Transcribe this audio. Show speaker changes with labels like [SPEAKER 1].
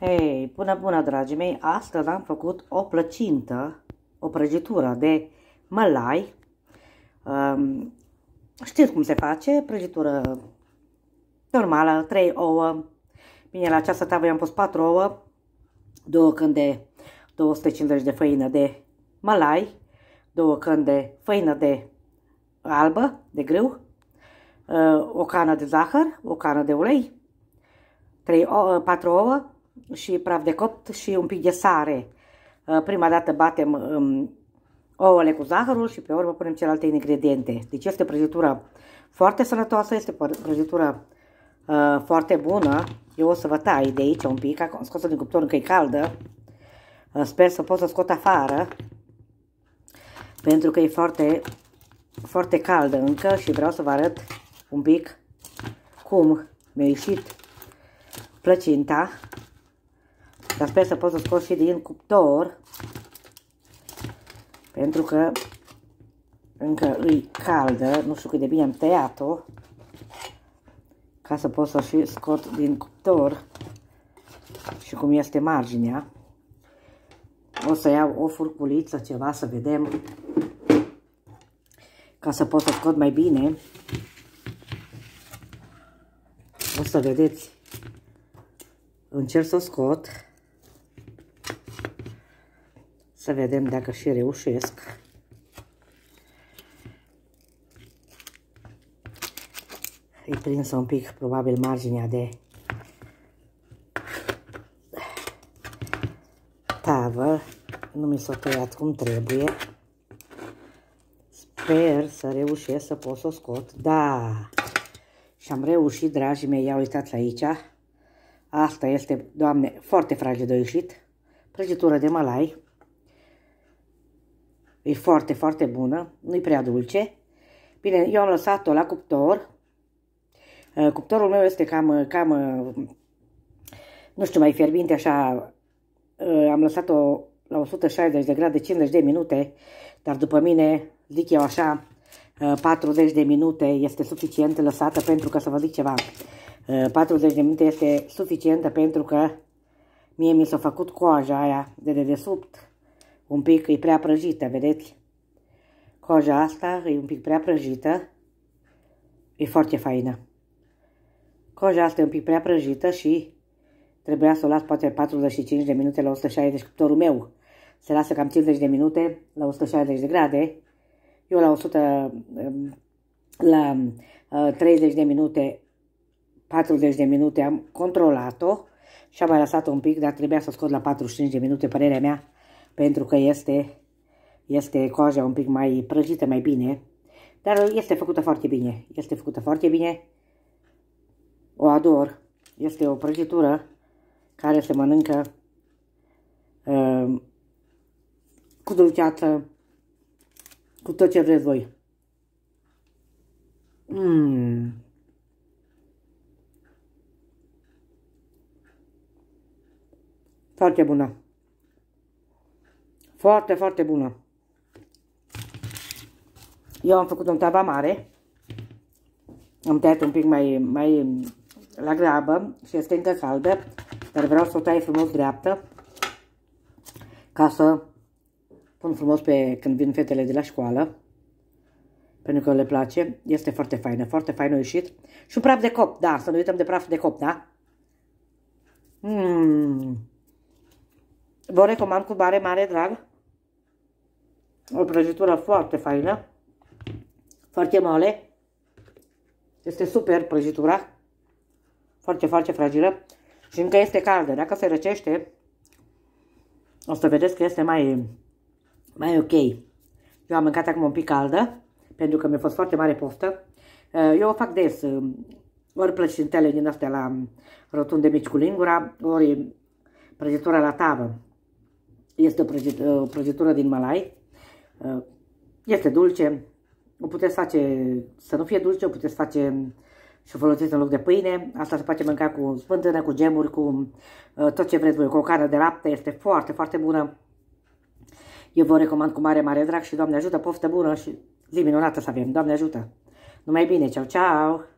[SPEAKER 1] Hei, bună, bună, dragii mei! Astăzi am făcut o plăcintă, o prăjitură de mălai. Um, știți cum se face, prăjitură normală, 3 ouă. Bine, la această tavă i-am pus 4 ouă, 2 cânde 250 de făină de mălai, 2 cânde făină de albă, de grâu, uh, o cană de zahăr, o cană de ulei, 3 ouă, 4 ouă, și praf de copt și un pic de sare. Uh, prima dată batem um, ouăle cu zahărul și pe urmă punem celelalte ingrediente. Deci este o prăjitură foarte sănătoasă, este o prăjitură uh, foarte bună. Eu o să vă tai de aici un pic, am scos-o din cuptor încă e caldă. Uh, sper să pot să scot afară, pentru că e foarte, foarte caldă încă și vreau să vă arăt un pic cum mi-a ieșit plăcinta. Dar sper să pot să scot și din cuptor. Pentru că încă îi caldă. Nu știu cât de bine am tăiat-o. Ca să pot să și scot din cuptor. Și cum este marginea. O să iau o furculiță, ceva, să vedem. Ca să pot să scot mai bine. O să vedeți. Încerc să o scot. Să vedem dacă și reușesc. E prinsă un pic, probabil, marginea de tavă. Nu mi s-a tăiat cum trebuie. Sper să reușesc să pot să o scot. Da! Și am reușit, dragii mei, ia uitați aici. Asta este, doamne, foarte fragedă ieșit. Prăjitură de malai. E foarte, foarte bună. Nu-i prea dulce. Bine, eu am lăsat-o la cuptor. Ă, cuptorul meu este cam, cam ă, nu știu, mai fierbinte așa. Ă, am lăsat-o la 160 de grade 50 de minute, dar după mine, zic eu așa, 40 de minute este suficient lăsată pentru că, să vă zic ceva, 40 de minute este suficientă pentru că mie mi s-a făcut coaja aia de dedesubt un pic e prea prăjită, vedeți? Coja asta e un pic prea prăjită. E foarte faină. Coja asta e un pic prea prăjită și trebuia să o las poate 45 de minute la 160 cuptorul meu. Se lasă cam 50 de minute la 160 de grade. Eu la 100, um, la 30 uh, de minute, 40 de minute am controlat-o și am mai lăsat un pic, dar trebuia să o scot la 45 de minute, părerea mea pentru că este, este coaja un pic mai prăjită, mai bine, dar este făcută foarte bine, este făcută foarte bine, o ador, este o prăjitură care se mănâncă uh, cu dulceață, cu tot ce vreți voi. Mm. Foarte bună! Foarte, foarte bună. Eu am făcut un tava mare. Am tăiat un pic mai, mai la grabă și este încă caldă, dar vreau să o tai frumos dreaptă ca să pun frumos pe când vin fetele de la școală pentru că le place. Este foarte faină, foarte faină ieșit. Și un praf de cop, da, să nu uităm de praf de cop, da? Mm. Vă recomand cu mare, mare drag o prăjitură foarte faină, foarte moale. Este super prăjitura, foarte, foarte fragilă și încă este caldă. Dacă se răcește, o să vedeți că este mai, mai ok. Eu am mâncat acum un pic caldă, pentru că mi-a fost foarte mare poftă. Eh, eu o fac des, eh, ori plăcintele din astea la mm, rotunde mici cu lingura, ori prăjitura la tavă. Este o prăjitură din malai Uh, este dulce, o puteți face să nu fie dulce, o puteți face și o folosiți în loc de pâine. Asta se face mânca cu smântână, cu gemuri, cu uh, tot ce vreți voi, cu o cană de lapte. Este foarte, foarte bună. Eu vă recomand cu mare, mare drag și Doamne ajută, poftă bună și zi minunată să avem. Doamne ajută! Numai bine, ceau, ceau!